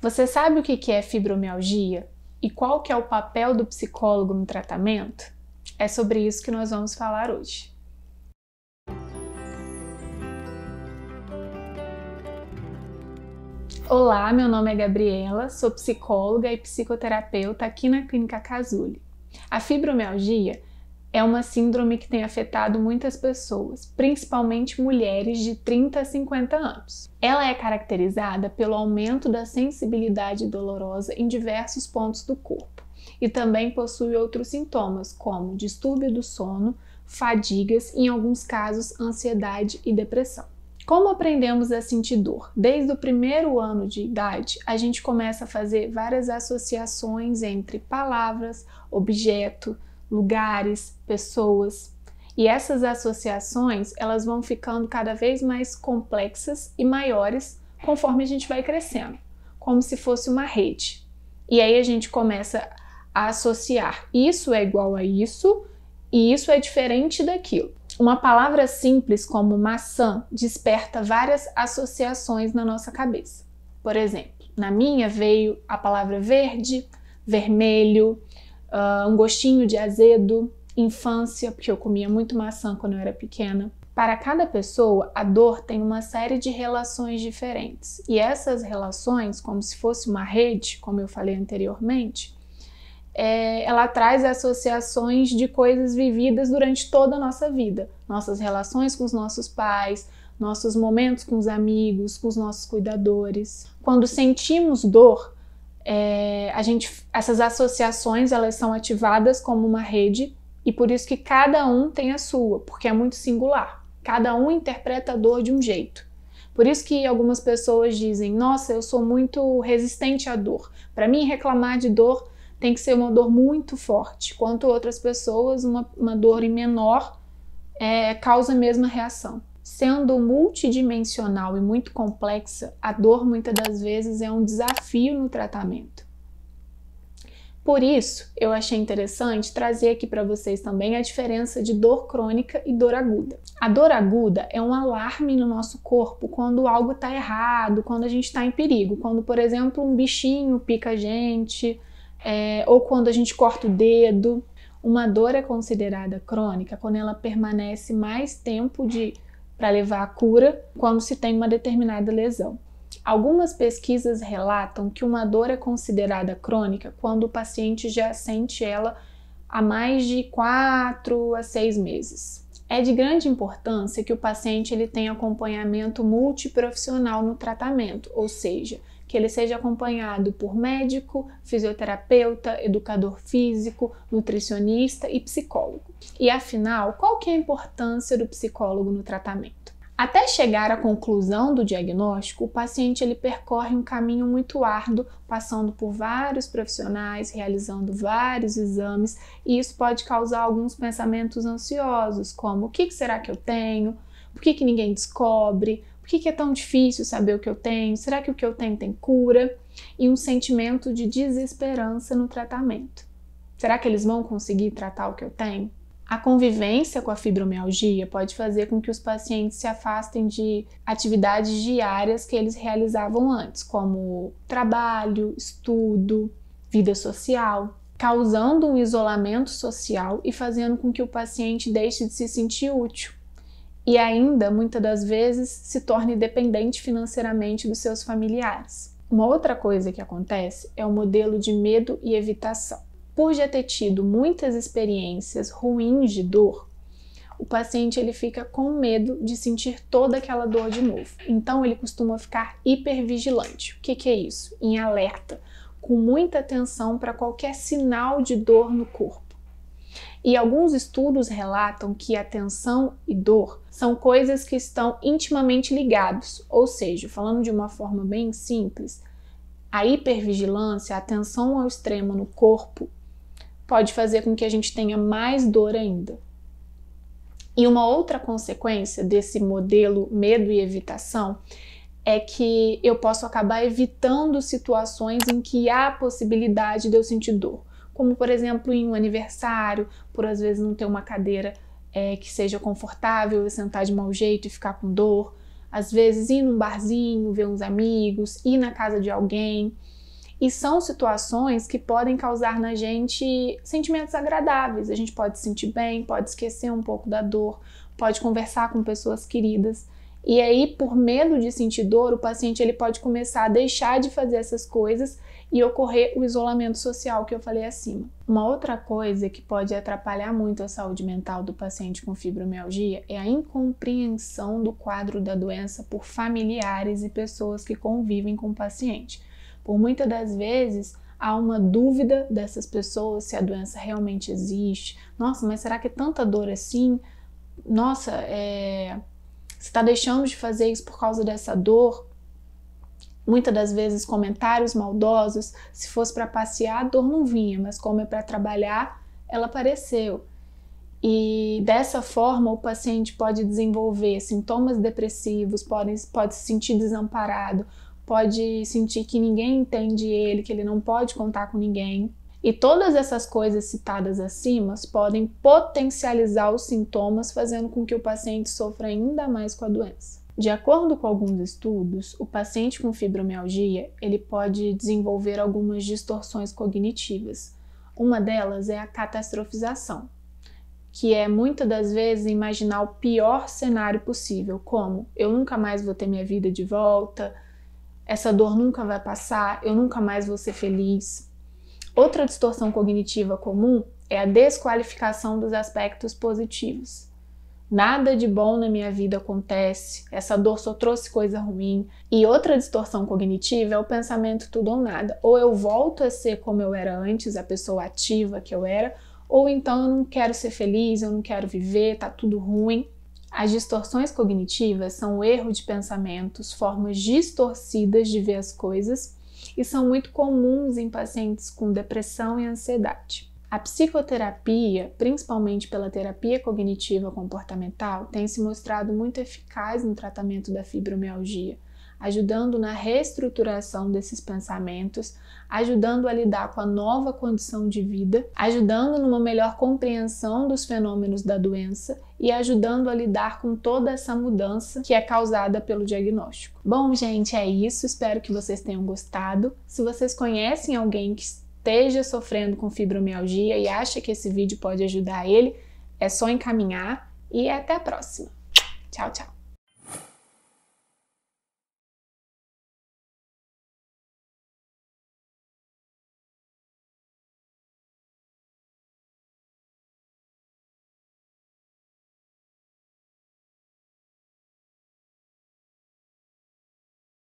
Você sabe o que é fibromialgia e qual que é o papel do psicólogo no tratamento? É sobre isso que nós vamos falar hoje. Olá, meu nome é Gabriela, sou psicóloga e psicoterapeuta aqui na Clínica Casuli. A fibromialgia é uma síndrome que tem afetado muitas pessoas, principalmente mulheres de 30 a 50 anos. Ela é caracterizada pelo aumento da sensibilidade dolorosa em diversos pontos do corpo e também possui outros sintomas, como distúrbio do sono, fadigas e, em alguns casos, ansiedade e depressão. Como aprendemos a sentir dor? Desde o primeiro ano de idade, a gente começa a fazer várias associações entre palavras, objeto, lugares, pessoas. E essas associações, elas vão ficando cada vez mais complexas e maiores conforme a gente vai crescendo, como se fosse uma rede. E aí a gente começa a associar isso é igual a isso e isso é diferente daquilo. Uma palavra simples como maçã desperta várias associações na nossa cabeça. Por exemplo, na minha veio a palavra verde, vermelho, uh, um gostinho de azedo, infância, porque eu comia muito maçã quando eu era pequena. Para cada pessoa, a dor tem uma série de relações diferentes, e essas relações, como se fosse uma rede, como eu falei anteriormente, é, ela traz associações de coisas vividas durante toda a nossa vida, nossas relações com os nossos pais, nossos momentos com os amigos, com os nossos cuidadores. Quando sentimos dor, é, a gente, essas associações elas são ativadas como uma rede e por isso que cada um tem a sua, porque é muito singular. Cada um interpreta a dor de um jeito. Por isso que algumas pessoas dizem: "Nossa, eu sou muito resistente à dor. Para mim reclamar de dor tem que ser uma dor muito forte, quanto outras pessoas uma, uma dor menor é, causa a mesma reação. Sendo multidimensional e muito complexa, a dor muitas das vezes é um desafio no tratamento. Por isso, eu achei interessante trazer aqui para vocês também a diferença de dor crônica e dor aguda. A dor aguda é um alarme no nosso corpo quando algo está errado, quando a gente está em perigo, quando, por exemplo, um bichinho pica a gente, é, ou quando a gente corta o dedo. Uma dor é considerada crônica quando ela permanece mais tempo de para levar a cura quando se tem uma determinada lesão. Algumas pesquisas relatam que uma dor é considerada crônica quando o paciente já sente ela há mais de 4 a 6 meses. É de grande importância que o paciente ele tenha acompanhamento multiprofissional no tratamento, ou seja, que ele seja acompanhado por médico, fisioterapeuta, educador físico, nutricionista e psicólogo. E afinal, qual que é a importância do psicólogo no tratamento? Até chegar à conclusão do diagnóstico, o paciente ele percorre um caminho muito árduo, passando por vários profissionais, realizando vários exames, e isso pode causar alguns pensamentos ansiosos, como o que será que eu tenho? Por que, que ninguém descobre? Por que, que é tão difícil saber o que eu tenho? Será que o que eu tenho tem cura? E um sentimento de desesperança no tratamento. Será que eles vão conseguir tratar o que eu tenho? A convivência com a fibromialgia pode fazer com que os pacientes se afastem de atividades diárias que eles realizavam antes, como trabalho, estudo, vida social, causando um isolamento social e fazendo com que o paciente deixe de se sentir útil e ainda, muitas das vezes, se torne dependente financeiramente dos seus familiares. Uma outra coisa que acontece é o modelo de medo e evitação por já ter tido muitas experiências ruins de dor, o paciente ele fica com medo de sentir toda aquela dor de novo. Então ele costuma ficar hipervigilante. O que, que é isso? Em alerta, com muita atenção para qualquer sinal de dor no corpo. E alguns estudos relatam que atenção e dor são coisas que estão intimamente ligados, ou seja, falando de uma forma bem simples, a hipervigilância, a atenção ao extremo no corpo pode fazer com que a gente tenha mais dor ainda. E uma outra consequência desse modelo medo e evitação é que eu posso acabar evitando situações em que há possibilidade de eu sentir dor, como por exemplo em um aniversário, por às vezes não ter uma cadeira é, que seja confortável e sentar de mau jeito e ficar com dor, às vezes ir num barzinho, ver uns amigos, ir na casa de alguém. E são situações que podem causar na gente sentimentos agradáveis. A gente pode se sentir bem, pode esquecer um pouco da dor, pode conversar com pessoas queridas. E aí, por medo de sentir dor, o paciente ele pode começar a deixar de fazer essas coisas e ocorrer o isolamento social que eu falei acima. Uma outra coisa que pode atrapalhar muito a saúde mental do paciente com fibromialgia é a incompreensão do quadro da doença por familiares e pessoas que convivem com o paciente. Por muitas das vezes, há uma dúvida dessas pessoas se a doença realmente existe. Nossa, mas será que é tanta dor assim? Nossa, é... você está deixando de fazer isso por causa dessa dor? Muitas das vezes comentários maldosos. Se fosse para passear, a dor não vinha, mas como é para trabalhar, ela apareceu. E dessa forma, o paciente pode desenvolver sintomas depressivos, pode, pode se sentir desamparado, pode sentir que ninguém entende ele, que ele não pode contar com ninguém. E todas essas coisas citadas acima podem potencializar os sintomas, fazendo com que o paciente sofra ainda mais com a doença. De acordo com alguns estudos, o paciente com fibromialgia ele pode desenvolver algumas distorções cognitivas. Uma delas é a catastrofização, que é muitas das vezes imaginar o pior cenário possível, como eu nunca mais vou ter minha vida de volta, essa dor nunca vai passar, eu nunca mais vou ser feliz. Outra distorção cognitiva comum é a desqualificação dos aspectos positivos. Nada de bom na minha vida acontece, essa dor só trouxe coisa ruim. E outra distorção cognitiva é o pensamento tudo ou nada. Ou eu volto a ser como eu era antes, a pessoa ativa que eu era, ou então eu não quero ser feliz, eu não quero viver, tá tudo ruim. As distorções cognitivas são o erro de pensamentos, formas distorcidas de ver as coisas e são muito comuns em pacientes com depressão e ansiedade. A psicoterapia, principalmente pela terapia cognitiva comportamental, tem se mostrado muito eficaz no tratamento da fibromialgia ajudando na reestruturação desses pensamentos, ajudando a lidar com a nova condição de vida, ajudando numa melhor compreensão dos fenômenos da doença e ajudando a lidar com toda essa mudança que é causada pelo diagnóstico. Bom, gente, é isso. Espero que vocês tenham gostado. Se vocês conhecem alguém que esteja sofrendo com fibromialgia e acha que esse vídeo pode ajudar ele, é só encaminhar e até a próxima. Tchau, tchau.